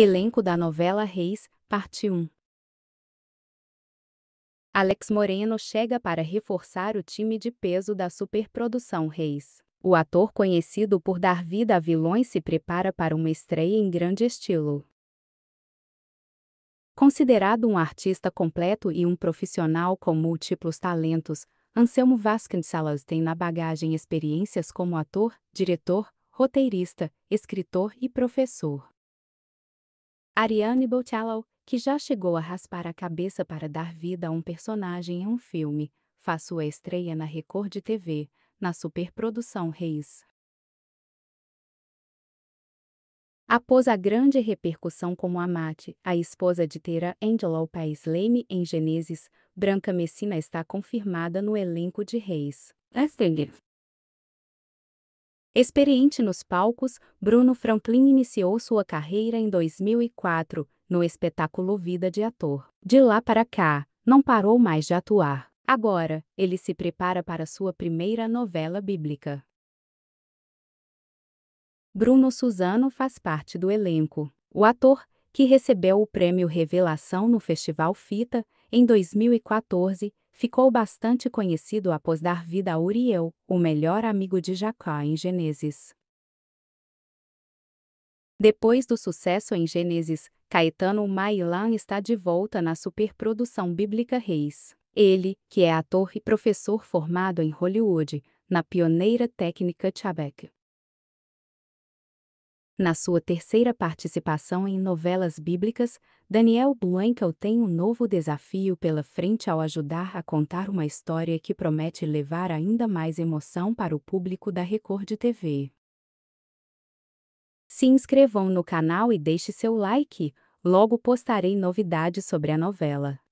Elenco da novela Reis, parte 1. Alex Moreno chega para reforçar o time de peso da superprodução Reis. O ator conhecido por dar vida a vilões se prepara para uma estreia em grande estilo. Considerado um artista completo e um profissional com múltiplos talentos, Anselmo Vasconcelos tem na bagagem experiências como ator, diretor, roteirista, escritor e professor. Ariane Botialal, que já chegou a raspar a cabeça para dar vida a um personagem em um filme, faz sua estreia na Record TV, na superprodução Reis. Após a grande repercussão como Amate, a esposa de Tera Pais Paisley em Gênesis, Branca Messina está confirmada no elenco de Reis. Estender. Experiente nos palcos, Bruno Franklin iniciou sua carreira em 2004, no espetáculo Vida de Ator. De lá para cá, não parou mais de atuar. Agora, ele se prepara para sua primeira novela bíblica. Bruno Suzano faz parte do elenco. O ator, que recebeu o prêmio Revelação no Festival Fita, em 2014, ficou bastante conhecido após dar vida a Uriel, o melhor amigo de Jacó em Gênesis. Depois do sucesso em Gênesis, Caetano Mailan está de volta na superprodução bíblica Reis. Ele, que é ator e professor formado em Hollywood, na pioneira técnica Chabek. Na sua terceira participação em novelas bíblicas, Daniel Blankel tem um novo desafio pela frente ao ajudar a contar uma história que promete levar ainda mais emoção para o público da Record TV. Se inscrevam no canal e deixe seu like, logo postarei novidades sobre a novela.